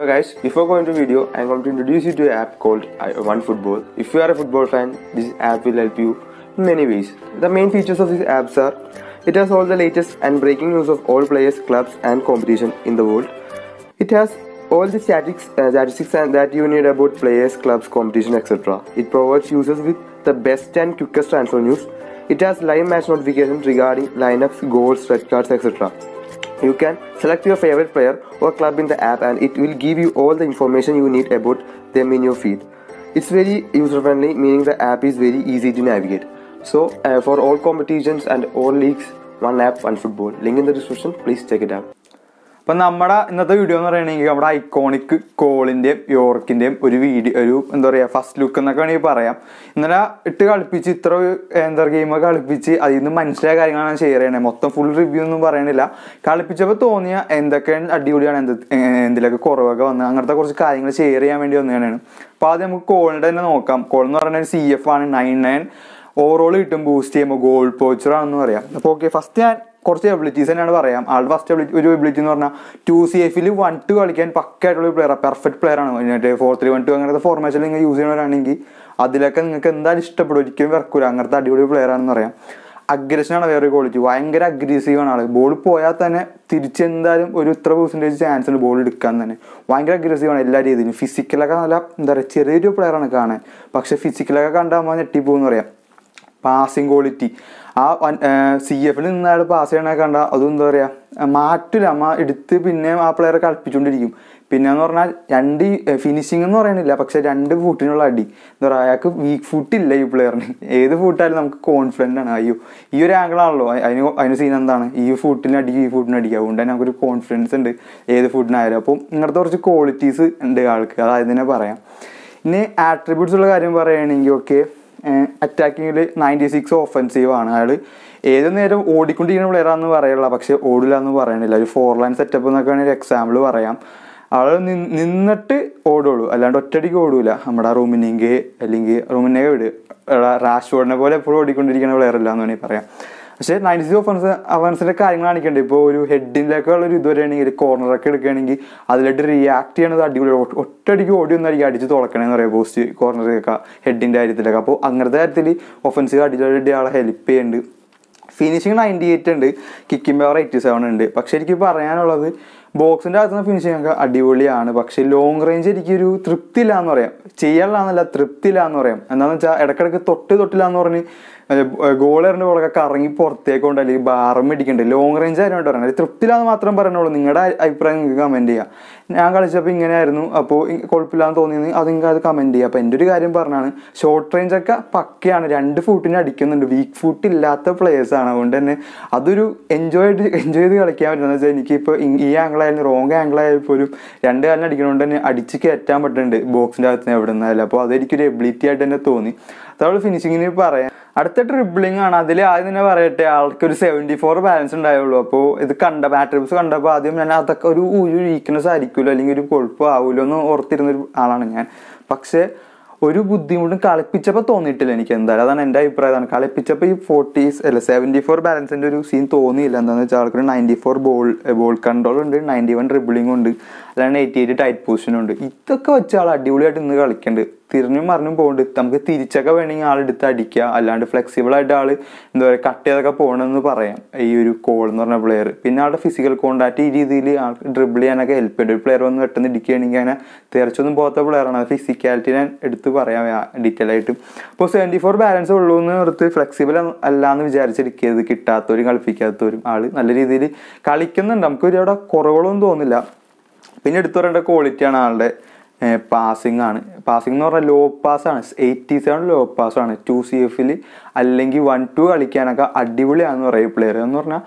So guys, before going to video, I'm going to introduce you to an app called OneFootball. If you are a football fan, this app will help you in many ways. The main features of this app are it has all the latest and breaking news of all players, clubs and competition in the world. It has all the statistics, uh, statistics that you need about players, clubs, competition, etc. It provides users with the best and quickest transfer news. It has live match notifications regarding lineups, goals, red cards, etc. You can select your favorite player or club in the app and it will give you all the information you need about them in your feed. It's very user friendly, meaning the app is very easy to navigate. So, uh, for all competitions and all leagues, one app, one football. Link in the description, please check it out. അപ്പം നമ്മുടെ ഇന്നത്തെ video എന്ന് പറയുകയാണെങ്കിൽ നമ്മുടെ iconic കോളിൻ്റെയും യോർക്കിൻ്റെയും ഒരു video ഒരു എന്താ പറയുക ഫസ്റ്റ് ലുക്ക് എന്നൊക്കെ വേണമെങ്കിൽ പറയാം ഇന്നലെ ഇട്ട് കളിപ്പിച്ച് ഇത്ര എന്താ പറയുക ഗെയിമൊക്കെ കളിപ്പിച്ച് അതിൽ നിന്ന് മനസ്സിലായ കാര്യങ്ങളാണ് ഷെയർ ചെയ്യണേ മൊത്തം ഫുൾ റിവ്യൂ ഒന്നും പറയണില്ല കളിപ്പിച്ചപ്പോൾ തോന്നിയ എന്തൊക്കെയാണ് അടിപൊളിയാണ് എന്ത് എന്തിലൊക്കെ കുറവൊക്കെ വന്ന് അങ്ങനത്തെ കുറച്ച് കാര്യങ്ങൾ ഷെയർ ചെയ്യാൻ വേണ്ടി വന്നതാണ് അപ്പോൾ ആദ്യം നമുക്ക് കോളിൻ്റെ തന്നെ നോക്കാം കോൾ എന്ന് പറയുന്നത് സി എഫ് ആണ് നയൻ നയൻ ഓവറോൾ കിട്ടും ബൂസ്റ്റ് ചെയ്യുമ്പോൾ ഗോൾഡ് പോച്ചറാണെന്ന് പറയാം അപ്പോൾ ഓക്കെ ഫസ്റ്റ് ഞാൻ കുറച്ച് എബിലിറ്റീസ് തന്നെയാണ് പറയാം ആളുടെ ഫസ്റ്റ് എബിലിറ്റി ഒരു എബിലിറ്റി എന്ന് പറഞ്ഞാൽ ടു സി എഫിൽ വൺ ടു കളിക്കാൻ പക്കായിട്ടുള്ള ഒരു പ്ലെയർ പെർഫെക്റ്റ് പ്ലെയർ ആണ് മറ്റേ ഫോർ ത്രീ വൺ ടു അങ്ങനത്തെ ഫോർമേഷനിൽ നിങ്ങൾ യൂസ് ചെയ്യണവരാണെങ്കിൽ അതിലൊക്കെ നിങ്ങൾക്ക് എന്തായാലും ഇഷ്ടപ്പെടും ഒരിക്കലും വെക്കൂല അങ്ങനത്തെ അടിപൊളി പ്ലെയർ ആണെന്ന് പറയാം അഗ്രഷനാണ് വേറെ ക്വാളിറ്റി ഭയങ്കര അഗ്രസീവ് ആണ് ആള് ബോൾ പോയാൽ തന്നെ തിരിച്ചെന്തായാലും ഒരു ഇത്ര പെർസെൻറ്റേജ് ചാൻസ് ഉണ്ട് ബോൾ എടുക്കാൻ തന്നെ ഭയങ്കര അഗ്രസീവ് ആണ് എല്ലാ രീതിയിലും ഫിസിക്കലൊക്കെ നല്ല എന്താ പറയുക ചെറിയൊരു പ്ലെയർ ആണ് കാണാൻ പക്ഷേ ഫിസിക്കലൊക്കെ കണ്ടാൽ ഞെട്ടിപ്പോകുമെന്ന് പറയാം പാസിങ് ക്വാളിറ്റി ആ സി എഫിൽ നിന്ന് അയാൾ പാസ് ചെയ്യണേ കണ്ട അതും എന്താ പറയുക മാറ്റില്ല അമ്മ എടുത്ത് പിന്നെ ആ പ്ലെയറെ കളിപ്പിച്ചുകൊണ്ടിരിക്കും പിന്നെ എന്ന് പറഞ്ഞാൽ രണ്ട് ഫിനിഷിംഗ് എന്ന് പറയണില്ല പക്ഷെ രണ്ട് ഫുട്ടിനുള്ള അടി എന്താ പറയുക അയാൾക്ക് വീക്ക് ഫുട്ടില്ല ഈ പ്ലെയറിന് ഏത് ഫുട്ടായാലും നമുക്ക് കോൺഫിഡൻ്റ് ആണ് അയ്യോ ഈ ഒരു ആംഗിളാണല്ലോ അതിന് അതിന് സീൻ എന്താണ് ഈ ഫുട്ടിന് അടി ഈ ഫുട്ടിന് അടി അതുകൊണ്ട് തന്നെ നമുക്കൊരു കോൺഫിഡൻസ് ഉണ്ട് ഏത് ഫുഡിനായാലും അപ്പോൾ ഇങ്ങനത്തെ കുറച്ച് ക്വാളിറ്റീസ് ഉണ്ട് ആൾക്ക് അതായത് തന്നെ പറയാം ഇനി ആട്രിബ്യൂട്ട്സ് ഉള്ള കാര്യം പറയുകയാണെങ്കിൽ ഓക്കെ അറ്റാക്കിങ്ങിൽ നയൻറ്റി സിക്സ് ഓഫൻസീവ് ആണ് അയാൾ ഏത് നേരം ഓടിക്കൊണ്ടിരിക്കുന്ന പ്ലെയറാണെന്ന് പറയുള്ള പക്ഷേ ഓടില്ല എന്ന് പറയണില്ല ഒരു ഫോർ ലൈൻ സെറ്റപ്പ് എന്നൊക്കെ വേണമെങ്കിൽ എക്സാമ്പിൾ പറയാം ആൾ നിന്നിട്ട് ഓടുള്ളൂ അല്ലാണ്ട് ഒറ്റയടിക്ക് ഓടൂല നമ്മുടെ റൂമിനെങ്കിൽ അല്ലെങ്കിൽ റൂമിനെ വിട് റാഷ്ഫോർഡിനെ പോലെ എപ്പോഴും ഓടിക്കൊണ്ടിരിക്കുന്ന പ്ലെയർ ഇല്ല എന്ന് വേണമെങ്കിൽ പറയാം പക്ഷേ നയൻറ്റി സിക്സ് ഒഫൻസ് അവൻസിൻ്റെ കാര്യങ്ങൾ കാണിക്കേണ്ടത് ഇപ്പോൾ ഒരു ഹെഡിലൊക്കെ ഉള്ള ഒരു ഇത് വരികയാണെങ്കിൽ ഒരു കോർണറൊക്കെ എടുക്കുകയാണെങ്കിൽ അതിലായിട്ട് റിയാക്ട് ചെയ്യണത് അടിപൊളി ഒറ്റയടിക്ക് ഓടി ഒന്നായിരിക്കും അടിച്ച് തുളക്കണമെന്ന് പറയാം പോസ്റ്റ് കോർണറൊക്കെ ഹെഡിൻ്റെ കാര്യത്തിലൊക്കെ അപ്പോൾ അങ്ങനത്തെ കാര്യത്തിൽ ഒഫൻസീവ് അടിപൊളി ആളെ ഹെൽപ്പ് ചെയ്യുന്നുണ്ട് ഫിനിഷിങ് നയൻറ്റി എയ്റ്റ് ഉണ്ട് കിക്കിംഗ് പവർ എയ്റ്റി സെവൻ ഉണ്ട് പക്ഷേ എനിക്ക് പറയാനുള്ളത് ബോക്സിൻ്റെ അകത്തുനിന്ന് ഫിനിഷിംഗ് ഒക്കെ അടിപൊളിയാണ് പക്ഷേ ലോങ് റേഞ്ച് എനിക്കൊരു തൃപ്തിയില്ല എന്ന് പറയാം ചെയ്യാനില്ല തൃപ്തി തൃപ്തിയില്ല എന്ന് പറയാം എന്താണെന്ന് വെച്ചാൽ ഇടക്കിടക്ക് തൊട്ട് തൊട്ടില്ല എന്ന് പറഞ്ഞ് ഗോളറിൻ്റെ ബോളൊക്കെ കറങ്ങി പുറത്തേക്ക് കൊണ്ട് അല്ലെങ്കിൽ ബാറും അടിക്കണ്ടേ ലോങ് റേഞ്ച് ആയതുകൊണ്ട് പറയണം തൃപ്തിലാന്ന് മാത്രം പറഞ്ഞോളൂ നിങ്ങളുടെ അഭിപ്രായം നിങ്ങൾക്ക് കമൻറ്റ് ചെയ്യാം ഞാൻ കളിച്ചപ്പോൾ ഇങ്ങനെയായിരുന്നു അപ്പോൾ കുഴപ്പമില്ലാന്ന് തോന്നിയത് അത് നിങ്ങൾക്ക് അത് കമൻറ്റ് ചെയ്യാം അപ്പോൾ എൻ്റെ ഒരു കാര്യം പറഞ്ഞാണ് ഷോർട്ട് റേഞ്ചൊക്കെ പക്കയാണ് രണ്ട് ഫുട്ടിന് അടിക്കുന്നുണ്ട് വീക്ക് ഫൂട്ട് ഇല്ലാത്ത ആണ് അതുകൊണ്ട് തന്നെ അതൊരു എൻജോയ് എൻജോയ് ചെയ്ത് കളിക്കാൻ പറ്റുന്നത് വെച്ചാൽ എനിക്കിപ്പോൾ ഈ ആംഗിളായാലും റോങ് ആംഗിളായാലും പോലും രണ്ട് കാലിന് അടിക്കണോണ്ട് തന്നെ അടിച്ച് കയറ്റാൻ പറ്റുന്നുണ്ട് ബോക്സിൻ്റെ അകത്ത് എവിടെ നിന്നായാലും അപ്പോൾ അതെനിക്കൊരു എബിലിറ്റി ആയിട്ട് തന്നെ തോന്നി അതവൾ ഫിനിഷിങ്ങിന് പറയാം അടുത്ത ട്രിബിളിംഗ് ആണ് അതിൽ ആദ്യം തന്നെ പറയട്ടെ ആൾക്ക് ഒരു സെവൻറ്റി ഫോർ ബാലൻസ് ഉണ്ടായുള്ളൂ അപ്പോൾ ഇത് കണ്ട ബാറ്ററിപ്സ് കണ്ടപ്പോൾ ആദ്യം ഞാൻ അതൊക്കെ ഒരു ഒരു വീക്ക്നെസ് ആയിരിക്കുമല്ലോ അല്ലെങ്കിൽ ഒരു കൊഴുപ്പ് ആവുമല്ലോ എന്ന് ഓർത്തിരുന്ന ഒരു ആളാണ് ഞാൻ പക്ഷേ ഒരു ബുദ്ധിമുട്ടും കളിപ്പിച്ചപ്പോൾ തോന്നിയിട്ടില്ല എനിക്ക് എന്തായാലും അതാണ് എൻ്റെ അഭിപ്രായമാണ് കളിപ്പിച്ചപ്പോൾ ഈ ഫോർട്ടീസ് അല്ല സെവൻറ്റി ഫോർ ബാലൻസിൻ്റെ ഒരു സീൻ തോന്നിയില്ല എന്താണെന്ന് വെച്ചാൽ ആൾക്കൊരു ninety four ball ball control ഉണ്ട് നയൻറ്റി വൺ ഡ്രിബിളിംഗ് ഉണ്ട് അല്ലാണ്ട് എയ്റ്റി എയ്റ്റ് ടൈറ്റ് പൊസിഷനുണ്ട് ഉണ്ട് ഇതൊക്കെ വെച്ച് ആൾ അടിപൊളിയായിട്ട് ഇന്ന് കളിക്കുന്നുണ്ട് തിരിഞ്ഞും മറിഞ്ഞും പോകുന്നുണ്ട് നമുക്ക് തിരിച്ചൊക്കെ വേണമെങ്കിൽ ആളെടുത്ത് അടിക്കുക അല്ലാണ്ട് ഫ്ലെക്സിബിൾ ആയിട്ട് ആൾ എന്താ പറയുക കട്ട് ചെയ്തൊക്കെ പോകണമെന്ന് പറയാം ഈ ഒരു കോൾ എന്ന് പറഞ്ഞ പ്ലെയർ പിന്നെ ആളുടെ ഫിസിക്കൽ കോണ്ടാക്ട് ഈ രീതിയിൽ ആൾക്ക് ഡ്രിബിൾ ചെയ്യാനൊക്കെ ഹെൽപ്പ് ചെയ്യും ഒരു പ്ലെയർ വന്ന് പെട്ടെന്ന് ഇടിക്കുകയാണെങ്കിൽ അങ്ങനെ തിരച്ചൊന്നും പോകാത്ത പ്ലെയറാണ് അത് ഫിസിക്കാലിറ്റിനെ എടുത്ത് പറയാം ഡീറ്റെയിൽ ആയിട്ട് അപ്പോൾ സെവൻറ്റി ഫോർ ബാലൻസ് ഉള്ളൂ എന്ന് ഓർത്ത് ഫ്ലെക്സിബിൾ അല്ല എന്ന് വിചാരിച്ചിരിക്കുന്നത് കിട്ടാത്തവരും കളിപ്പിക്കാത്തവരും ആൾ നല്ല രീതിയിൽ കളിക്കുന്നുണ്ട് നമുക്ക് അവിടെ കുറവുകളൊന്നും തോന്നില്ല പിന്നെ എടുത്തു പറയേണ്ട ക്വാളിറ്റിയാണ് ആളുടെ പാസിംഗ് ആണ് പാസിംഗ് എന്ന് പറഞ്ഞാൽ ലോ പാസ്സാണ് എയ്റ്റി സെവൻ ലോ പാസ്സാണ് ടു സി എഫിൽ അല്ലെങ്കിൽ വൺ ടു കളിക്കാനൊക്കെ അടിപൊളിയാണെന്ന് പറയും പ്ലെയർ എന്ന് പറഞ്ഞാൽ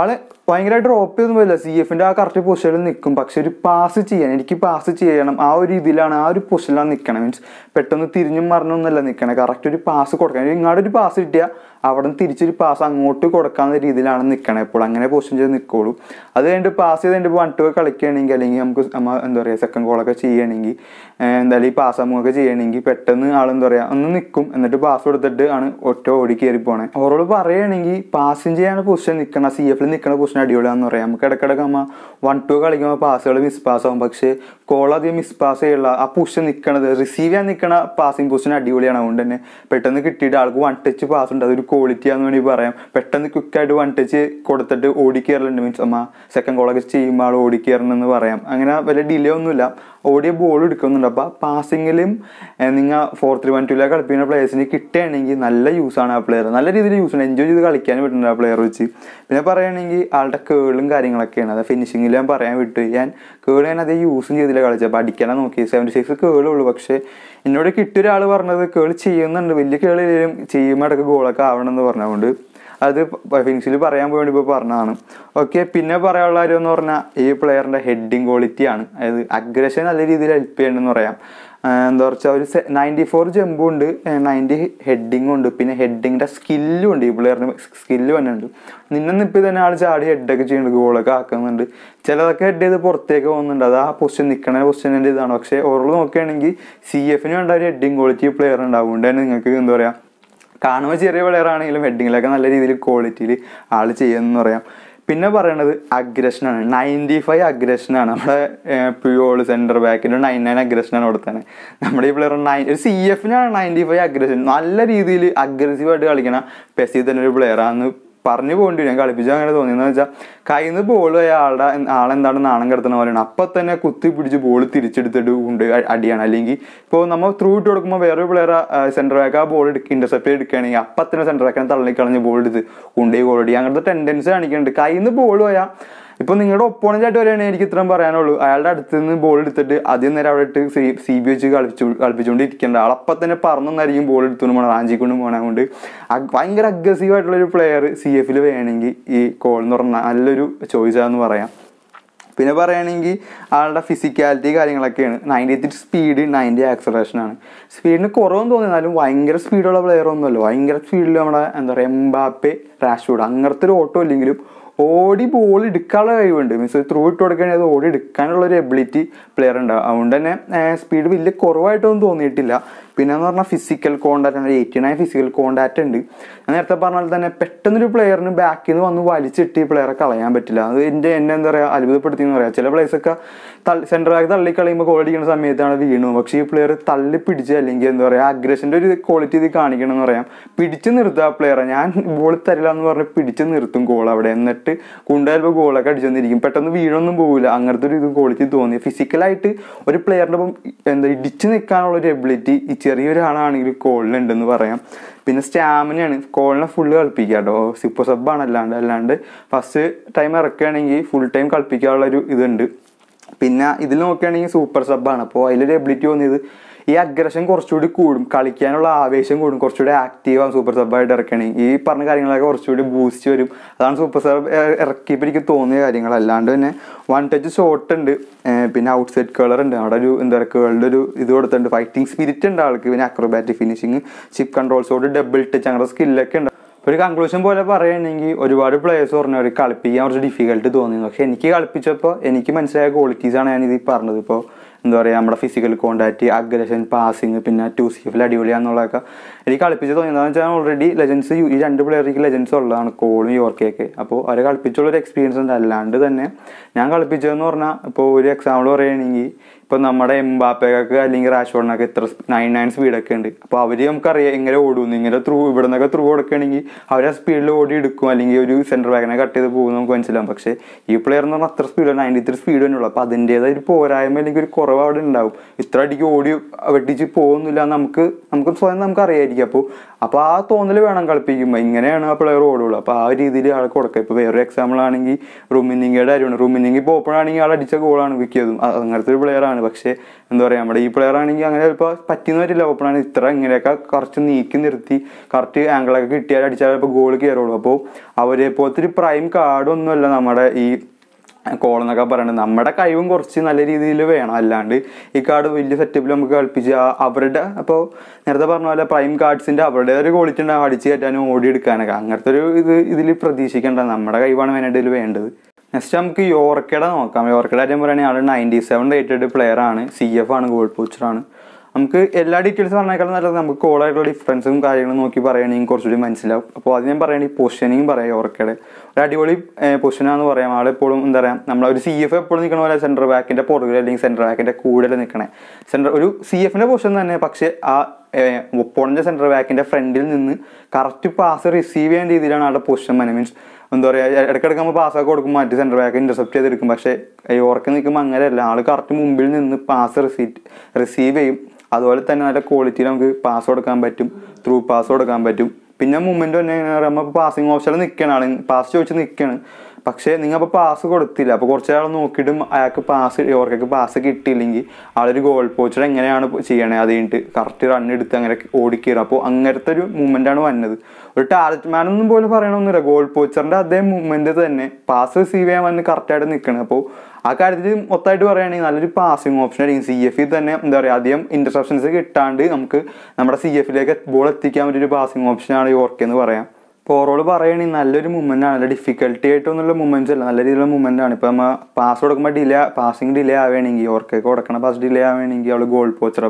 ആള് ഭയങ്കരമായിട്ട് ഡ്രോപ്പ് ചെയ്തൊന്നും പോയില്ല സി എഫിൻ്റെ ആ കറക്റ്റ് പൊസിഷനിൽ നിൽക്കും പക്ഷെ ഒരു പാസ് ചെയ്യാൻ എനിക്ക് പാസ് ചെയ്യണം ആ ഒരു ഇതിലാണ് ആ ഒരു പൊസിഷനിലാണ് നിൽക്കണം മീൻസ് പെട്ടെന്ന് തിരിഞ്ഞും മറിഞ്ഞൊന്നുമല്ല നിൽക്കണം കറക്റ്റ് ഒരു പാസ് കൊടുക്കണം ഇങ്ങോട്ടൊരു പാസ് കിട്ടിയാൽ അവിടെ നിന്ന് തിരിച്ചൊരു പാസ് അങ്ങോട്ട് കൊടുക്കാവുന്ന രീതിയിലാണ് നിൽക്കണത് ഇപ്പോൾ അങ്ങനെ പൊസിഷൻ ചെയ്ത് നിൽക്കുള്ളൂ അത് കഴിഞ്ഞിട്ട് പാസ് ചെയ്ത് വൺ ടു കളിക്കുകയാണെങ്കിൽ അല്ലെങ്കിൽ നമുക്ക് നമ്മൾ എന്താ പറയുക സെക്കൻഡ് ഗോളൊക്കെ ചെയ്യുകയാണെങ്കിൽ എന്തായാലും ഈ പാസ് അമ്മൊക്കെ ചെയ്യണമെങ്കിൽ പെട്ടെന്ന് ആൾ എന്താ പറയുക ഒന്ന് നിൽക്കും എന്നിട്ട് പാസ് കൊടുത്തിട്ട് ആണ് ഒറ്റ ഓടി കയറി പോകണേ ഓരോട് പറയുകയാണെങ്കിൽ പാസിങ് ചെയ്യാൻ പൊസിഷൻ നിൽക്കണം സി എഫിൽ നിൽക്കുന്ന പൊസിഷൻ അടിപൊളിയാണെന്ന് പറയാം നമുക്ക് ഇടയ്ക്കിടയ്ക്ക് നമ്മൾ വൺ ടു കളിക്കുമ്പോൾ പാസുകൾ മിസ് പാസ് ആവും പക്ഷേ കോൾ അധികം മിസ് പാസ് ചെയ്യുള്ള ആ പൊസിഷൻ നിൽക്കണത് റിസീവ് ചെയ്യാൻ നിൽക്കണ പാസിങ് പൊസിഷൻ അടിപൊളിയാണ് അതുകൊണ്ട് തന്നെ പെട്ടെന്ന് കിട്ടിയിട്ട് ആൾക്ക് വൺ ടച്ച് പാസ് ഉണ്ട് അതൊരു ആണെന്ന് വേണമെങ്കിൽ പറയാം പെട്ടെന്ന് ക്വിക്കായിട്ട് വൺ ടച്ച് കൊടുത്തിട്ട് ഓടിക്കയറലുണ്ട് മീൻസ് അമ്മ സെക്കൻഡ് കോളൊക്കെ ചെയ്യുമ്പോൾ ആൾ ഓടിക്കയറണമെന്ന് പറയാം അങ്ങനെ വലിയ ഡിലേ ഒന്നുമില്ല ഓടിയ ബോൾ എടുക്കുന്നുണ്ട് അപ്പോൾ പാസിങ്ങിലും നിങ്ങൾ ഫോർ ത്രീ വൺ ടൂലൊക്കെ കളിപ്പിക്കുന്ന പ്ലേയേഴ്സിന് കിട്ടുകയാണെങ്കിൽ നല്ല യൂസാണ് ആ പ്ലെയർ നല്ല രീതിയിൽ യൂസ് ആണ് എൻജോയ് ചെയ്ത് കളിക്കാൻ പറ്റുന്നുണ്ട് ആ പ്ലെയർ വെച്ച് പിന്നെ പറയുകയാണെങ്കിൽ ആളുടെ കേളും കാര്യങ്ങളൊക്കെയാണ് അത് ഫിനിഷിങ്ങിൽ ഞാൻ പറയാൻ വിട്ടു ഞാൻ കേള് ഞാൻ അത് യൂസും ചെയ്തില്ല കളിച്ചത് അപ്പോൾ അടിക്കാനാണ് നോക്കി സെവൻറ്റി സിക്സ് കേളുള്ളൂ പക്ഷേ എന്നോട് കിട്ടിയ ഒരാൾ പറഞ്ഞത് കേൾ ചെയ്യുന്നുണ്ട് വലിയ കേളിലും ചെയ്യുമ്പോൾ അടക്ക ഗോളൊക്കെ ആവണം എന്ന് പറഞ്ഞുകൊണ്ട് അത് ഫിനിഷിൽ പറയാൻ പോയി ഇപ്പോൾ പറഞ്ഞതാണ് ഓക്കെ പിന്നെ പറയാനുള്ള കാര്യം എന്ന് പറഞ്ഞാൽ ഈ പ്ലെയറിൻ്റെ ഹെഡിങ് ക്വാളിറ്റിയാണ് അതായത് അഗ്രഷൻ നല്ല രീതിയിൽ ഹെൽപ്പ് ചെയ്യണമെന്ന് പറയാം എന്താ പറയുക ഒരു നയൻറ്റി ഫോർ ജമ്പും ഉണ്ട് നയൻറ്റി ഹെഡിങ്ങും ഉണ്ട് പിന്നെ ഹെഡിങ്ങിൻ്റെ സ്കില്ലും ഉണ്ട് ഈ പ്ലെയറിന് സ്കില്ല് തന്നെ ഉണ്ട് നിന്നെ നിപ്പി തന്നെ ആൾ ചാടി ഹെഡൊക്കെ ചെയ്യുന്നുണ്ട് ഗോളൊക്കെ ആക്കുന്നുണ്ട് ചിലതൊക്കെ ഹെഡ് ചെയ്ത് പുറത്തേക്ക് പോകുന്നുണ്ട് അത് ആ പൊസിഷൻ നിൽക്കണ പൊസിഷൻ്റെ ഇതാണ് പക്ഷേ ഓവറോൾ നോക്കുകയാണെങ്കിൽ സി എഫിന് വേണ്ട ഒരു ഹെഡിങ് ക്വാളിറ്റി പ്ലെയർ ഉണ്ട് അതുകൊണ്ട് തന്നെ നിങ്ങൾക്ക് എന്താ പറയുക കാണുമ്പോൾ ചെറിയ പ്ലെയർ ആണെങ്കിലും ഹെഡിങ്ങിലൊക്കെ നല്ല രീതിയിൽ ക്വാളിറ്റിയിൽ ആൾ ചെയ്യുന്നതെന്ന് പറയാം പിന്നെ പറയണത് അഗ്രഷനാണ് നയൻറ്റി ഫൈവ് അഗ്രഷനാണ് നമ്മുടെ പ്യൂൾ സെൻറ്റർ ബാക്കിൻ്റെ നയൻ നയൻ അഗ്രഷനാണ് കൊടുത്തത് നമ്മുടെ ഈ പ്ലെയർ നയൻ ഒരു സി എഫിനാണ് നയൻറ്റി ഫൈവ് അഗ്രഷൻ നല്ല രീതിയിൽ അഗ്രസീവായിട്ട് കളിക്കണ പെസി തന്നെ ഒരു പ്ലെയറാണെന്ന് പറഞ്ഞു പോകേണ്ടി വരും കളിപ്പിച്ചു അങ്ങനെ തോന്നിയെന്ന് വെച്ചാൽ കയ്യിൽ നിന്ന് ബോൾ അയാളുടെ ആളെന്താണ് നാണം കിടത്തുന്ന പോലെയാണ് അപ്പൊ തന്നെ കുത്തി പിടിച്ച് ബോൾ തിരിച്ചെടുത്തിട്ട് കൊണ്ട് അടിയാണ് അല്ലെങ്കിൽ ഇപ്പോൾ നമ്മൾ ത്രൂ ഇട്ട് കൊടുക്കുമ്പോൾ വേറൊരു പ്ലെയർ സെൻറ്റർ ബാക്ക് ആ ബോൾ എടുക്കുക ഇൻ്റർസെപ്റ്റ് എടുക്കുകയാണെങ്കിൽ അപ്പം തന്നെ സെൻറ്റർ ബാക്കിനെ തള്ളിക്കളഞ്ഞ് ബോൾ എടുത്ത് കൊണ്ടുപോയി ഗോൾ അടി അങ്ങനത്തെ ടെൻഡൻസി കാണിക്കുന്നുണ്ട് കയ്യിൽ നിന്ന് ബോൾ പോയാൽ ഇപ്പോൾ നിങ്ങളുടെ ആയിട്ട് വരികയാണെങ്കിൽ എനിക്ക് ഇത്രയും പറയാനുള്ളൂ അയാളുടെ അടുത്ത് നിന്ന് ബോൾ എടുത്തിട്ട് ആദ്യം നേരം അവിടെ ഇട്ട് സി സി ബി എച്ച് കളിച്ചു കളിപ്പിച്ചുകൊണ്ടിരിക്കേണ്ട ആളപ്പം തന്നെ പറഞ്ഞൊന്നായിരിക്കും ബോൾ എടുത്തുകൊണ്ട് പോകണം റാഞ്ചി കൊണ്ട് പോകണം കൊണ്ട് ഭയങ്കര ഒരു പ്ലെയർ സി എഫിൽ വേണമെങ്കിൽ ഈ കോൾ എന്ന് പറഞ്ഞാൽ നല്ലൊരു ചോയ്സാന്ന് പറയാം പിന്നെ പറയുകയാണെങ്കിൽ ആളുടെ ഫിസിക്കാലിറ്റി കാര്യങ്ങളൊക്കെയാണ് നയൻറ്റി എയ്റ്റ് സ്പീഡ് നയൻറ്റി ആണ് സ്പീഡിന് കുറവെന്ന് തോന്നിയാലും ഭയങ്കര സ്പീഡുള്ള പ്ലെയർ ഒന്നുമല്ലോ ഭയങ്കര സ്പീഡിൽ നമ്മുടെ എന്താ പറയുക എംബാപ്പെ റാഷ്വുഡ് അങ്ങനത്തെ ഒരു ഓട്ടോ ഇല്ലെങ്കിലും ഓടി ബോൾ എടുക്കാനുള്ള കഴിവുണ്ട് മീൻസ് ത്രൂ ഇട്ട് കൊടുക്കുകയാണെങ്കിൽ അത് ഓടി എടുക്കാനുള്ള ഒരു എബിലിറ്റി പ്ലെയർ ഉണ്ടാവും അതുകൊണ്ട് തന്നെ സ്പീഡ് വലിയ കുറവായിട്ടൊന്നും തോന്നിയിട്ടില്ല പിന്നെ എന്ന് പറഞ്ഞാൽ ഫിസിക്കൽ കോണ്ടാക്ട് ആണ് എയ്റ്റി നയൻ ഫിസിക്കൽ കോണ്ടാക്ട് ഉണ്ട് ഞാൻ നേരത്തെ പറഞ്ഞാൽ തന്നെ പെട്ടെന്നൊരു പ്ലെയറിന് ബാക്കിൽ നിന്ന് വന്ന് വലിച്ചിട്ട് ഈ പ്ലെയറെ കളയാൻ പറ്റില്ല അത് എൻ്റെ എന്നെ എന്താ പറയുക അത്ഭുതപ്പെടുത്തിയെന്ന് പറയാം ചില പ്ലേസൊക്കെ തള്ളി സെൻറ്ററാക്കി തള്ളി കളയുമ്പോൾ ഗോൾ അടിക്കുന്ന സമയത്താണ് വീണു പക്ഷേ ഈ പ്ലെയർ തള്ളി പിടിച്ച് അല്ലെങ്കിൽ എന്താ പറയുക അഗ്രഷൻ്റെ ഒരു ക്വാളിറ്റി ഇത് കാണിക്കണമെന്ന് പറയാം പിടിച്ച് നിർത്തുക ആ പ്ലെയറെ ഞാൻ ബോൾ തരില്ല എന്ന് പറഞ്ഞ് പിടിച്ച് നിർത്തും ഗോൾ അവിടെ എന്നിട്ട് കൊണ്ടുവരുമ്പോൾ ഗോളൊക്കെ അടിച്ചു പെട്ടെന്ന് വീഴൊന്നും പോകില്ല അങ്ങനത്തെ ഒരു ഇത് ക്വാളിറ്റി തോന്നി ഫിസിക്കലായിട്ട് ഒരു പ്ലെയറിൻ്റെ ഇപ്പം എന്താ ഇടിച്ച് നിൽക്കാനുള്ള ഒരു എബിലിറ്റി ചെറിയൊരാളാണെങ്കിൽ കോളിനുണ്ടെന്ന് പറയാം പിന്നെ സ്റ്റാമിനയാണ് കോളിനെ ഫുള്ള് കളിപ്പിക്കുക കേട്ടോ സൂപ്പർ സബ്ബാണ് അല്ലാണ്ട് അല്ലാണ്ട് ഫസ്റ്റ് ടൈം ഇറക്കുകയാണെങ്കിൽ ഫുൾ ടൈം കളിപ്പിക്കാനുള്ളൊരു ഒരു ഇതുണ്ട് പിന്നെ ഇതിൽ നോക്കുകയാണെങ്കിൽ സൂപ്പർ സബ്ബാണ് അപ്പോൾ അതിലൊരു എബിലിറ്റി വന്നത് ഈ അഗ്രഷൻ കുറച്ചുകൂടി കൂടും കളിക്കാനുള്ള ആവേശം കൂടും കുറച്ചുകൂടി ആക്റ്റീവ് ആവും സൂപ്പർ സബ്ബായിട്ട് ഇറക്കുകയാണെങ്കിൽ ഈ പറഞ്ഞ കാര്യങ്ങളൊക്കെ കുറച്ചുകൂടി ബൂസ്റ്റ് വരും അതാണ് സൂപ്പർ സബ് ഇറക്കിയപ്പോൾ എനിക്ക് തോന്നിയ കാര്യങ്ങൾ അല്ലാണ്ട് തന്നെ വൺ ടച്ച് ഷോട്ട് ഉണ്ട് പിന്നെ ഔട്ട് സൈഡ് കളർ ഉണ്ട് അവിടെ ഒരു എന്താ പറയുക കേളുടെ ഒരു ഇത് കൊടുത്തിട്ടുണ്ട് ഫൈറ്റിംഗ് സ്പിരിറ്റ് ഉണ്ട് ആൾക്ക് പിന്നെ അക്രോബാറ്റിക് ഫിനിഷിങ് ചിപ്പ് കൺട്രോൾസോട് ഡബിൾ ടച്ച് അങ്ങനത്തെ സ്കില്ലൊക്കെ ഉണ്ട് ഒരു കൺക്ലൂഷൻ പോലെ പറയുകയാണെങ്കിൽ ഒരുപാട് പ്ലേയേഴ്സ് പറഞ്ഞു അവർ കളിപ്പിക്കാൻ കുറച്ച് ഡിഫിക്കൽട്ട് തോന്നി പക്ഷെ എനിക്ക് കളിപ്പിച്ചപ്പോൾ എനിക്ക് മനസ്സിലായ ക്വാളിറ്റീസാണ് ഞാൻ ഇത് പറഞ്ഞത് ഇപ്പോൾ എന്താ പറയുക നമ്മുടെ ഫിസിക്കൽ കോണ്ടാക്റ്റ് അഗ്രഷൻ പാസിങ് പിന്നെ ടു സീഫിൽ അടിപൊളിയാന്നുള്ളതൊക്കെ എനിക്ക് കളിപ്പിച്ച് തോന്നിയതെന്ന് വെച്ചാൽ ഓൾറെഡി ലെജൻസ് ഈ രണ്ട് പ്ലെയർക്ക് ലെജൻസ് ഉള്ളതാണ് കോളും യോർക്കൊക്കെ അപ്പോൾ അവരെ കളിപ്പിച്ചുള്ളൊരു എക്സ്പീരിയൻസ് ഉണ്ട് അല്ലാണ്ട് തന്നെ ഞാൻ കളിപ്പിച്ചതെന്ന് പറഞ്ഞാൽ ഇപ്പോൾ ഒരു എക്സാമ്പിൾ പറയുകയാണെങ്കിൽ ഇപ്പൊ നമ്മുടെ എംബാപ്പയ്ക്ക് അല്ലെങ്കിൽ റാഷോണിനൊക്കെ ഇത്ര നയൻ നയൻ സ്പീഡൊക്കെ ഉണ്ട് അപ്പോൾ അവര് നമുക്കറിയാം എങ്ങനെ ഓടും ഇങ്ങനെ ത്രൂ ഇവിടെ നിന്നൊക്കെ ത്രൂ കൊടുക്കുകയാണെങ്കിൽ അവർ ആ സ്പീഡിൽ ഓടി എടുക്കും അല്ലെങ്കിൽ ഒരു സെന്റർ ബാക്കിനെ കട്ട് ചെയ്ത് പോകും നമുക്ക് മനസ്സിലാവും പക്ഷേ ഈ പ്ലെയർ എന്ന് പറഞ്ഞാൽ അത്ര സ്പീഡ് നയൻറ്റി ത്രീ സ്പീഡ് തന്നെയുള്ളു അപ്പോൾ അതിൻ്റെതായ ഒരു പോരായ്മ അല്ലെങ്കിൽ ഒരു കുറവ് അവിടെ ഉണ്ടാവും ഇത്ര അടിക്ക് ഓടി വെട്ടിച്ച് പോകുന്നില്ല നമുക്ക് നമുക്ക് സ്വയം നമുക്ക് അറിയായിരിക്കും അപ്പോൾ അപ്പൊ ആ തോന്നൽ വേണം കളിപ്പിക്കുമ്പോൾ ഇങ്ങനെയാണ് ആ പ്ലെയർ ഓടുള്ളൂ അപ്പോൾ ആ രീതിയിൽ ആൾ കൊടുക്കുക ഇപ്പൊ വേറൊരു എക്സാമ്പിൾ ആണെങ്കിൽ റുമിനിങ്ങയുടെ കാര്യമാണ് റുമിനിങ് ഇപ്പോൾ ഓപ്പൺ ആണെങ്കിൽ ആൾ അടിച്ച ഗോളാണ് വിൽക്കിയതും അങ്ങനത്തെ ഒരു ആണ് ആണ് പക്ഷേ എന്താ പറയുക നമ്മുടെ ഈ പ്ലെയർ ആണെങ്കിൽ അങ്ങനെ ഇപ്പോൾ പറ്റുന്ന ഒരു ഓപ്പണാണ് ഇത്ര ഇങ്ങനെയൊക്കെ കുറച്ച് നീക്കി നിർത്തി കറക്റ്റ് ആംഗിളൊക്കെ കിട്ടിയാൽ അടിച്ചാൽ ഇപ്പോൾ ഗോൾ കയറുള്ളൂ അപ്പോൾ അവരെ പോലത്തെ ഒരു പ്രൈം കാർഡൊന്നുമല്ല നമ്മുടെ ഈ കോൾ എന്നൊക്കെ പറയുന്നത് നമ്മുടെ കഴിവും കുറച്ച് നല്ല രീതിയിൽ വേണം അല്ലാണ്ട് ഈ കാർഡ് വലിയ സെറ്റപ്പിൽ നമുക്ക് കളിപ്പിച്ച് അവരുടെ അപ്പോൾ നേരത്തെ പറഞ്ഞ പോലെ പ്രൈം കാർഡ്സിൻ്റെ അവരുടെ ഒരു ക്വാളിറ്റി ഉണ്ടാകും അടിച്ച് കയറ്റാനും ഓടിയെടുക്കാനൊക്കെ അങ്ങനത്തെ ഒരു ഇത് ഇതിൽ പ്രതീക്ഷിക്കേണ്ട നമ്മുടെ കഴിവാണ് മെയിനായിട്ട് ഇതിൽ വേണ്ടത് നെക്സ്റ്റ് നമുക്ക് യോർക്കയുടെ നോക്കാം യോർക്കയുടെ കാര്യം പറയുകയാണെങ്കിൽ ആൾ നയൻറ്റി സെവൻ റേറ്റഡ് പ്ലെയർ ആണ് സി എഫ് ആണ് ഗോൾ പോച്ചറാണ് നമുക്ക് എല്ലാ ഡീറ്റെയിൽസ് പറഞ്ഞേക്കാളും നല്ലത് നമുക്ക് കോളായിട്ടുള്ള ഡിഫറൻസും കാര്യങ്ങളും നോക്കി പറയുകയാണെങ്കിൽ കുറച്ചുകൂടി മനസ്സിലാവും അപ്പോൾ അത് ഞാൻ പറയുകയാണെങ്കിൽ പൊസിഷനിങ് പറയാം യോർക്കയുടെ ഒരു അടിപൊളി പൊസിഷനാണെന്ന് പറയാം ആളെപ്പോഴും എന്താ പറയുക നമ്മളൊരു സി എഫ് എപ്പോഴും നിൽക്കണ പോലെ സെൻറ്റർ ബാക്കിൻ്റെ പുറകിൽ അല്ലെങ്കിൽ സെൻറ്റർ ബാക്കിൻ്റെ കൂടെ നിൽക്കണേ സെൻറ്റർ ഒരു സി എഫിൻ്റെ പൊസിഷൻ തന്നെ പക്ഷേ ആ ഒപ്പോണൻ്റെ സെൻറ്റർ ബാക്കിൻ്റെ ഫ്രണ്ടിൽ നിന്ന് കറക്റ്റ് പാസ് റിസീവ് ചെയ്യേണ്ട രീതിയിലാണ് ആളുടെ പൊസിഷൻ മനെ മീൻസ് എന്താ പറയുക ഇടയ്ക്കിടയ്ക്ക് നമ്മൾ പാസ്സൊക്കെ കൊടുക്കും മറ്റ് സെൻറ്റർ ബാക്ക് ഇൻ്റർസെപ്റ്റ് ചെയ്തെടുക്കും പക്ഷേ ഈ ഓർക്ക് നിൽക്കുമ്പോൾ അങ്ങനെയല്ല ആൾ കറക്റ്റ് മുമ്പിൽ നിന്ന് പാസ് റിസീറ്റ് റിസീവ് ചെയ്യും അതുപോലെ തന്നെ നല്ല ക്വാളിറ്റിയിൽ നമുക്ക് പാസ് കൊടുക്കാൻ പറ്റും ത്രൂ പാസ് കൊടുക്കാൻ പറ്റും പിന്നെ മൂവ്മെൻറ്റ് തന്നെ എങ്ങനെ പറയുമ്പോൾ പാസിങ് ഓപ്ഷനിൽ നിൽക്കണാണ് പാസ് ചോദിച്ച് നിൽക്കുകയാണ് പക്ഷേ നിങ്ങൾ അപ്പോൾ പാസ് കൊടുത്തില്ല അപ്പോൾ കുറച്ച് ആൾ നോക്കിയിട്ടും അയാൾക്ക് പാസ് ഓർക്കൊക്കെ പാസ് കിട്ടിയില്ലെങ്കിൽ ആളൊരു ഗോൾ പോച്ചർ എങ്ങനെയാണ് ചെയ്യണേ അത് കഴിഞ്ഞിട്ട് കറക്റ്റ് റൺ എടുത്ത് അങ്ങനെ ഓടിക്കയറും അപ്പോൾ അങ്ങനത്തെ ഒരു ആണ് വന്നത് ഒരു ടാർഗറ്റ് മാൻ ഒന്നും പോലെ പറയണമെന്നില്ല ഗോൾ പോച്ചറിൻ്റെ അതേ മൂവ്മെൻറ്റ് തന്നെ പാസ് റിസീവ് ചെയ്യാൻ വന്ന് കറക്റ്റായിട്ട് നിൽക്കണം അപ്പോൾ ആ കാര്യത്തിൽ മൊത്തമായിട്ട് പറയുകയാണെങ്കിൽ നല്ലൊരു പാസിംഗ് ഓപ്ഷൻ ആയിരിക്കും സി എഫിൽ e തന്നെ എന്താ പറയുക അധികം ഇൻ്റർസെപ്ഷൻസ് കിട്ടാണ്ട് നമുക്ക് നമ്മുടെ സി എഫിലേക്ക് e ബോൾ എത്തിക്കാൻ പറ്റിയൊരു പാസിംഗ് ഓപ്ഷനാണ് യോർക്ക് എന്ന് പറയാം ഇപ്പോൾ ഓറോൾ പറയണേ നല്ലൊരു മൂമെൻ്റ് ആണ് നല്ല ഡിഫിക്കൽട്ടി ആയിട്ടൊന്നുള്ള മൂമെൻറ്റ്സ് അല്ല നല്ല രീതിയിലുള്ള മൂമെൻ്റ് ആണ് ഇപ്പോൾ നമ്മൾ പാസ് കൊടുക്കുമ്പോൾ ഡിലേ പാസിങ് ഡിലേ ആവുകയാണെങ്കിൽ ഓർക്കൊക്കെ കൊടുക്കണ പാസ് ഡിലേ ആവുകയാണെങ്കിൽ അവൾ ഗോൾ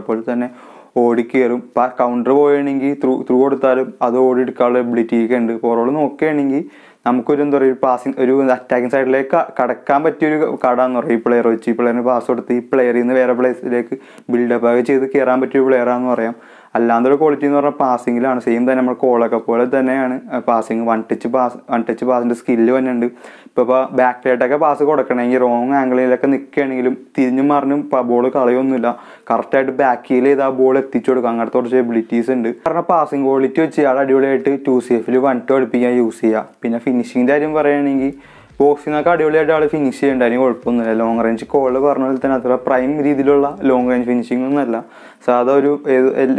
പോലെ തന്നെ ഓടി കയറും കൗണ്ടർ പോവുകയാണെങ്കിൽ ത്രൂ ത്രൂ കൊടുത്താലും അത് ഓടി എടുക്കാനുള്ള എബിലിറ്റി ഒക്കെ ഉണ്ട് ഇപ്പോൾ ഓറോൾ നോക്കുകയാണെങ്കിൽ നമുക്കൊരു എന്താ പറയുക ഒരു പാസിങ് ഒരു അറ്റാക്കിങ് സൈഡിലേക്ക് കടക്കാൻ പറ്റിയൊരു കടാന്ന് പറയും ഈ പ്ലെയർ വെച്ച് ഈ പ്ലെയറിന് പാസ് കൊടുത്ത് ഈ പ്ലെയറിൽ നിന്ന് വേറെ പ്ലേസിലേക്ക് ബിൽഡപ്പ് ആകെ ചെയ്ത് കയറാൻ പറ്റിയ പ്ലെയറാന്ന് പറയാം അല്ലാണ്ടൊരു ക്വാളിറ്റി എന്ന് പറഞ്ഞാൽ പാസിങ്ങിലാണ് സെയിം തന്നെ നമ്മൾ കോളൊക്കെ പോലെ തന്നെയാണ് passing one touch pass one touch പാസിൻ്റെ സ്കില്ല് തന്നെ ഉണ്ട് ഇപ്പോൾ ഇപ്പോൾ ബാക്ക് സൈഡൊക്കെ പാസ് കൊടുക്കണമെങ്കിൽ റോങ് ആംഗിളിലൊക്കെ നിൽക്കുകയാണെങ്കിലും തിരിഞ്ഞും മറിഞ്ഞും ബോൾ കളയൊന്നുമില്ല കറക്റ്റായിട്ട് ബാക്ക് ഹീൽ ചെയ്ത് ആ ബോൾ എത്തിച്ചു കൊടുക്കുക അങ്ങനത്തെ കുറച്ച് എബിലിറ്റീസ് ഉണ്ട് കാരണം പാസിങ് ക്വാളിറ്റി വെച്ച് അയാൾ അടിപൊളിയായിട്ട് ടു സി എഫിൽ വൺ ടു അടുപ്പിക്കാൻ യൂസ് ചെയ്യുക പിന്നെ ഫിനിഷിങ്ങിൻ്റെ കാര്യം പറയുകയാണെങ്കിൽ ബോക്സിനൊക്കെ അടിപൊളിയായിട്ട് ആൾ ഫിനിഷ് ചെയ്യേണ്ട അതിന് കുഴപ്പമൊന്നുമില്ല ലോങ് റേഞ്ച് കോള് പറഞ്ഞ പോലെ തന്നെ അത്ര പ്രൈം രീതിയിലുള്ള ലോങ് റേഞ്ച് ഫിനിഷിംഗ് ഒന്നുമല്ല സാധാ ഒരു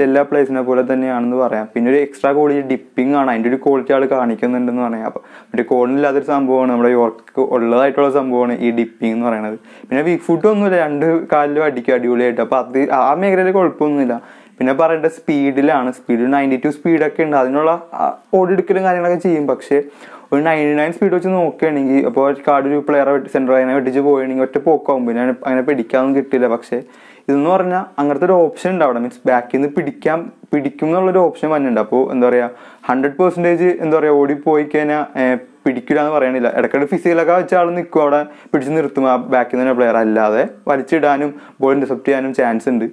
എല്ലാ പ്ലേസിനെ പോലെ തന്നെയാണെന്ന് പറയാം പിന്നെ ഒരു എക്സ്ട്രാ ക്വാളിറ്റി ഡിപ്പിംഗ് ആണ് അതിൻ്റെ ഒരു ക്വാളിറ്റി ആൾ കാണിക്കുന്നുണ്ടെന്ന് പറയാം അപ്പോൾ മറ്റേ കോളിനില്ലാത്തൊരു സംഭവമാണ് നമ്മുടെ യോർക്ക് ഉള്ളതായിട്ടുള്ള സംഭവമാണ് ഈ ഡിപ്പിംഗ് എന്ന് പറയുന്നത് പിന്നെ വീക്ക് ഫുഡ് ഒന്നുമില്ല രണ്ട് കാലിലും അടിക്കും അടിപൊളിയായിട്ട് അപ്പോൾ അത് ആ മേഖലയിൽ കുഴപ്പമൊന്നുമില്ല പിന്നെ പറയേണ്ട സ്പീഡിലാണ് സ്പീഡ് നയൻറ്റി ടു സ്പീഡൊക്കെ ഉണ്ട് അതിനുള്ള ഓടിയെടുക്കലും കാര്യങ്ങളൊക്കെ ചെയ്യും പക്ഷേ ഒരു നയൻറ്റി നയൻ സ്പീഡ് വെച്ച് നോക്കുകയാണെങ്കിൽ അപ്പോൾ കാർഡ് ഒരു പ്ലെയറെ സെൻറ്റർ അതിനെ വെട്ടിച്ച് പോവുകയാണെങ്കിൽ ഒറ്റ പോക്കാവും പിന്നെ അങ്ങനെ പിടിക്കാനൊന്നും കിട്ടില്ല പക്ഷേ ഇതെന്ന് പറഞ്ഞാൽ അങ്ങനത്തെ ഒരു ഓപ്ഷൻ ഉണ്ട് അവിടെ മീൻസ് ബാക്കിൽ നിന്ന് പിടിക്കാം പിടിക്കും എന്നുള്ളൊരു ഓപ്ഷൻ വന്നിട്ടുണ്ട് അപ്പോൾ എന്താ പറയുക ഹൺഡ്രഡ് പെർസെൻറ്റേജ് എന്താ പറയുക പോയി കഴിഞ്ഞാൽ പിടിക്കില്ല എന്ന് പറയണില്ല ഇടയ്ക്കിടെ ഫിസിക്കലൊക്കെ വെച്ച ആൾ നിൽക്കും അവിടെ പിടിച്ച് നിർത്തും ആ ബാക്കിൽ നിന്ന് പ്ലെയർ അല്ലാതെ വലിച്ചിടാനും ബോൾ ഇൻറ്റർസെപ്റ്റ് ചെയ്യാനും ചാൻസ് ഉണ്ട്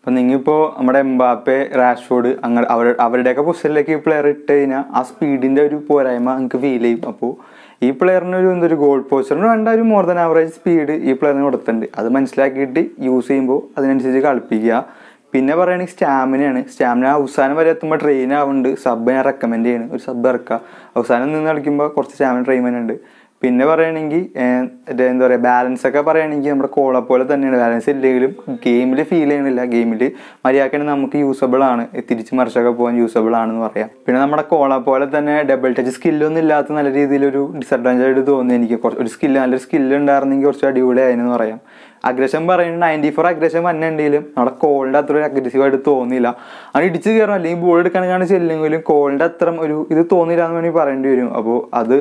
അപ്പം നിങ്ങിപ്പോൾ നമ്മുടെ എംബാപ്പെ റാഷ്ഫോർഡ് അങ്ങനെ അവർ അവരുടെയൊക്കെ പൊസിഷനിലേക്ക് ഈ പ്ലെയർ ഇട്ട് കഴിഞ്ഞാൽ ആ സ്പീഡിൻ്റെ ഒരു പോരായ്മ നിങ്ങൾക്ക് ഫീൽ ചെയ്യും അപ്പോൾ ഈ പ്ലെയറിന് ഒരു എന്തൊരു ഗോൾ പോസ്റ്റർ വേണ്ട ഒരു മോർ ദാൻ ആവറേജ് സ്പീഡ് ഈ പ്ലെയറിന് കൊടുത്തിട്ടുണ്ട് അത് മനസ്സിലാക്കിയിട്ട് യൂസ് ചെയ്യുമ്പോൾ അതിനനുസരിച്ച് കളിപ്പിക്കുക പിന്നെ പറയുകയാണെങ്കിൽ സ്റ്റാമിനയാണ് സ്റ്റാമിന അവസാനം വരെ എത്തുമ്പോൾ ട്രെയിൻ ആവുന്നുണ്ട് സബ് ഞാൻ റെക്കമെൻഡ് ചെയ്യണം ഒരു സബ് ഇറക്കുക അവസാനം നിന്ന് കളിക്കുമ്പോൾ കുറച്ച് സ്റ്റാമിന ട്രെയിൻ ഉണ്ട് പിന്നെ പറയുകയാണെങ്കിൽ എന്താ പറയുക ബാലൻസ് ഒക്കെ പറയുകയാണെങ്കിൽ നമ്മുടെ കോളെ പോലെ തന്നെയാണ് ബാലൻസ് ഇല്ലെങ്കിലും ഗെയിമിൽ ഫീൽ ചെയ്യണില്ല ഗെയിമിൽ മര്യാദക്കാണെങ്കിൽ നമുക്ക് യൂസബിൾ ആണ് തിരിച്ച് മറിച്ചൊക്കെ പോകാൻ യൂസബിൾ ആണെന്ന് പറയാം പിന്നെ നമ്മുടെ കോളെ പോലെ തന്നെ ഡബിൾ ടച്ച് സ്കില്ലൊന്നും ഇല്ലാത്ത നല്ല രീതിയിലൊരു ഡിസഡ്വാൻറ്റേജ് ആയിട്ട് തോന്നുന്നു എനിക്ക് കുറച്ച് ഒരു സ്കില്ല് നല്ലൊരു സ്കില്ല് ഉണ്ടായിരുന്നെങ്കിൽ കുറച്ച് അടിപൊളിയായിരുന്നു പറയാം അഗ്രഷൻ പറയുന്നത് നയൻറ്റി ഫോർ അഗ്രഷൻ വന്നിട്ടുണ്ടെങ്കിലും നമ്മുടെ കോളിൻ്റെ അത്ര ഒരു ആയിട്ട് തോന്നിയില്ല അങ്ങനെ ഇടിച്ച് കയറണം അല്ലെങ്കിൽ ബോൾ എടുക്കണമെന്നാണ് ചെല്ലെങ്കിലും കോളിൻ്റെ അത്ര ഒരു ഇത് തോന്നിയില്ല എന്ന് വേണമെങ്കിൽ പറയേണ്ടി വരും അപ്പോൾ അത്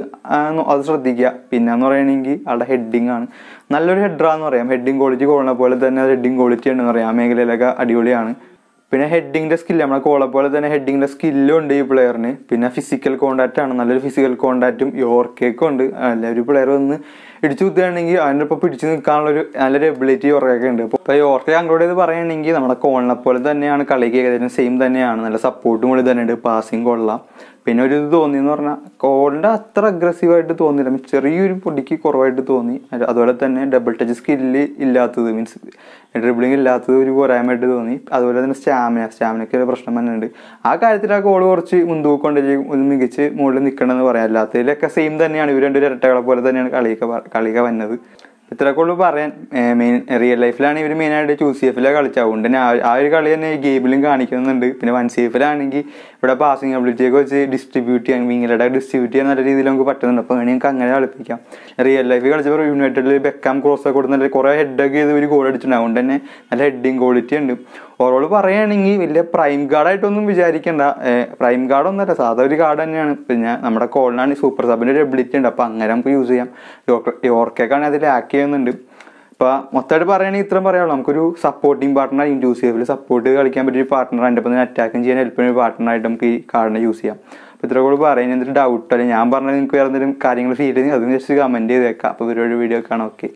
അത് ശ്രദ്ധിക്കുക പിന്നെ എന്ന് പറയുകയാണെങ്കിൽ അവിടെ ഹെഡിങ് ആണ് നല്ലൊരു ഹെഡറാന്ന് പറയാം ഹെഡിങ് ക്വാളിറ്റി കോളിനെ പോലെ തന്നെ ഹെഡിങ് ക്വാളിറ്റി ഉണ്ടെന്ന് പറയാം ആ മേഖലയിലൊക്കെ അടിപൊളിയാണ് പിന്നെ ഹെഡിങ്ങിൻ്റെ സ്കില്ല് നമ്മളെ കോളെ പോലെ തന്നെ ഹെഡിങ്ങിൻ്റെ സ്കില്ലും ഉണ്ട് ഈ പ്ലെയറിന് പിന്നെ ഫിസിക്കൽ കോണ്ടാക്റ്റ് ആണ് നല്ലൊരു ഫിസിക്കൽ കോണ്ടാക്റ്റും യോർക്കേക്കും ഉണ്ട് അല്ല ഒരു പ്ലെയർ വന്ന് ഇടിച്ചു കുത്തുകയാണെങ്കിൽ അതിൻ്റെ ഇപ്പോൾ പിടിച്ചു നിൽക്കാനുള്ള ഒരു നല്ലൊരു എബിലിറ്റി യോർക്കൊക്കെ ഉണ്ട് അപ്പോൾ ഇപ്പോൾ യോർക്കെ അങ്ങോട്ട് ഇത് പറയുകയാണെങ്കിൽ നമ്മുടെ കോളിനെ പോലെ തന്നെയാണ് കളിക്ക് ഏകദേശം സെയിം തന്നെയാണ് നല്ല സപ്പോർട്ടും കൂടി തന്നെയുണ്ട് പാസിങ് കൊള്ളാം പിന്നെ ഒരു ഇത് തോന്നിയെന്ന് പറഞ്ഞാൽ കോളിൻ്റെ അത്ര അഗ്രസീവായിട്ട് തോന്നിയില്ല മീൻസ് ചെറിയൊരു പൊടിക്ക് കുറവായിട്ട് തോന്നി അതുപോലെ തന്നെ ഡബിൾ ടച്ച് സ്കില്ല് ഇല്ലാത്തത് മീൻസ് ഡ്രിബിളിങ് ഇല്ലാത്തത് ഒരു പോരായ്മയായിട്ട് തോന്നി അതുപോലെ തന്നെ സ്റ്റാമിന സ്റ്റാമിനൊക്കെ ഒരു പ്രശ്നം തന്നെയുണ്ട് ആ കാര്യത്തിൽ ആ കോള് കുറച്ച് മുൻതൂക്കൊണ്ടിരിക്കും ഒന്ന് മികച്ച് മുകളിൽ നിൽക്കണമെന്ന് പറയാം അല്ലാത്തതിലൊക്കെ സെയിം തന്നെയാണ് ഇവർ രണ്ടൊരു ഇരട്ടകളെ പോലെ തന്നെയാണ് കളിയൊക്കെ കളിയൊക്കെ വന്നത് ഇത്രയൊക്കെ ഉള്ളു പറയാൻ മെയിൻ റിയൽ ലൈഫിലാണ് ഇവർ മെയിനായിട്ട് ചൂസ് സി എഫിലാണ് കളിച്ചത് അതുകൊണ്ട് തന്നെ ആ ഒരു കളി തന്നെ ഗെയിമിലും കാണിക്കുന്നുണ്ട് പിന്നെ വൺ സി എഫിലാണെങ്കിൽ ഇവിടെ പാസിംഗ് അബിലിറ്റിയൊക്കെ വെച്ച് ഡിസ്ട്രിബ്യൂട്ട് ചെയ്യാൻ വിങ്ങിലൂടെ ഡിസ്ട്രിബ്യൂട്ട് ചെയ്യാൻ നല്ല രീതിയിൽ നമുക്ക് പറ്റുന്നുണ്ട് അപ്പോൾ വേണമെങ്കിൽ അങ്ങനെ കളിപ്പിക്കാം റിയൽ ലൈഫിൽ കളിച്ചപ്പോൾ യുണൈറ്റഡിൽ ബെക്കാം ക്രോസ് ഒക്കെ കൊടുത്ത് നല്ല കുറേ ഹെഡൊക്കെ ചെയ്ത് ഒരു ഗോൾ അടിച്ചിട്ടുണ്ട് അതുകൊണ്ട് തന്നെ നല്ല ഹെഡിങ് ക്വാളിറ്റി ഉണ്ട് ഓരോട് പറയുകയാണെങ്കിൽ വലിയ പ്രൈം ഗാർഡായിട്ടൊന്നും വിചാരിക്കേണ്ട പ്രൈം ഗാർഡൊന്നുമല്ല സാധാ ഒരു കാർഡ് തന്നെയാണ് പിന്നെ നമ്മുടെ കോളിനാണ് സൂപ്പർ സബിൻ്റെ ഒരു എബിലിറ്റി ഉണ്ട് അപ്പോൾ അങ്ങനെ നമുക്ക് യൂസ് ചെയ്യാം യോർക്കേക്കാണ് അതിൽ ആക്ക് ചെയ്യുന്നുണ്ട് ഇപ്പോൾ മൊത്തമായിട്ട് പറയുകയാണെങ്കിൽ ഇത്രയും പറയാമല്ലോ നമുക്കൊരു സപ്പോർട്ടിങ് പാർട്ട്ണർ ഇൻഡ്യൂസീവിൽ സപ്പോർട്ട് കളിക്കാൻ പറ്റിയ ഒരു പാർട്ട്ണർ എൻ്റെ ഒപ്പം അറ്റാക്കും ചെയ്യാൻ ഹെൽപ്പ് ചെയ്യുന്ന ഒരു പാർട്ട്ണറായിട്ട് നമുക്ക് ഈ കാർഡിനെ യൂസ് ചെയ്യാം അപ്പോൾ ഇത്ര കൂടി പറയുന്നത് എന്തൊരു ഡൗട്ട് അല്ലെങ്കിൽ ഞാൻ പറഞ്ഞാൽ നിങ്ങൾക്ക് വേറെ എന്തെങ്കിലും കാര്യങ്ങൾ ഫീൽ ചെയ്തെങ്കിൽ അതിന് ജസ്റ്റ് കമൻറ്റ് ചെയ്തേക്കാം അപ്പോൾ ഇവരൊരു വീഡിയോ കാണാം ഓക്കെ